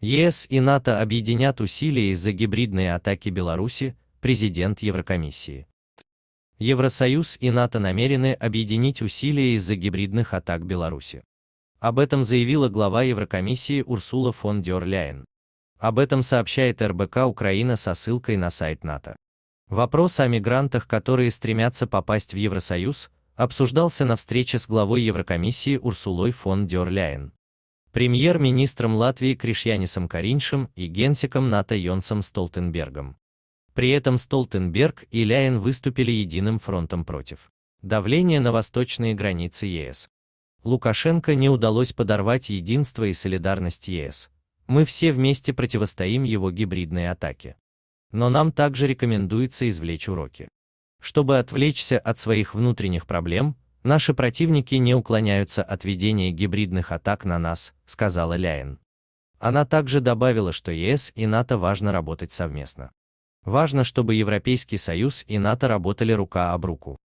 ЕС и НАТО объединят усилия из-за гибридной атаки Беларуси, президент Еврокомиссии. Евросоюз и НАТО намерены объединить усилия из-за гибридных атак Беларуси. Об этом заявила глава Еврокомиссии Урсула фон дер Ляйен. Об этом сообщает РБК Украина со ссылкой на сайт НАТО. Вопрос о мигрантах, которые стремятся попасть в Евросоюз, обсуждался на встрече с главой Еврокомиссии Урсулой фон дер Ляйен премьер-министром Латвии Кришьянисом Кариншем и генсеком НАТО Йонсом Столтенбергом. При этом Столтенберг и Ляйен выступили единым фронтом против давления на восточные границы ЕС. Лукашенко не удалось подорвать единство и солидарность ЕС. Мы все вместе противостоим его гибридной атаке. Но нам также рекомендуется извлечь уроки. Чтобы отвлечься от своих внутренних проблем, Наши противники не уклоняются от ведения гибридных атак на нас, сказала Ляйн. Она также добавила, что ЕС и НАТО важно работать совместно. Важно, чтобы Европейский Союз и НАТО работали рука об руку.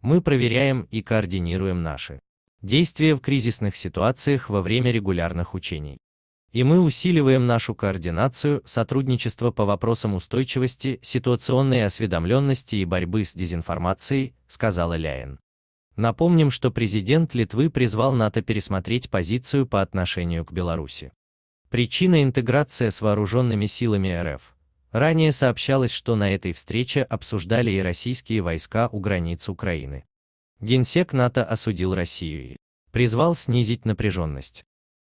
Мы проверяем и координируем наши действия в кризисных ситуациях во время регулярных учений. И мы усиливаем нашу координацию, сотрудничество по вопросам устойчивости, ситуационной осведомленности и борьбы с дезинформацией, сказала Ляйн. Напомним, что президент Литвы призвал НАТО пересмотреть позицию по отношению к Беларуси. Причина интеграция с вооруженными силами РФ. Ранее сообщалось, что на этой встрече обсуждали и российские войска у границ Украины. Генсек НАТО осудил Россию и призвал снизить напряженность.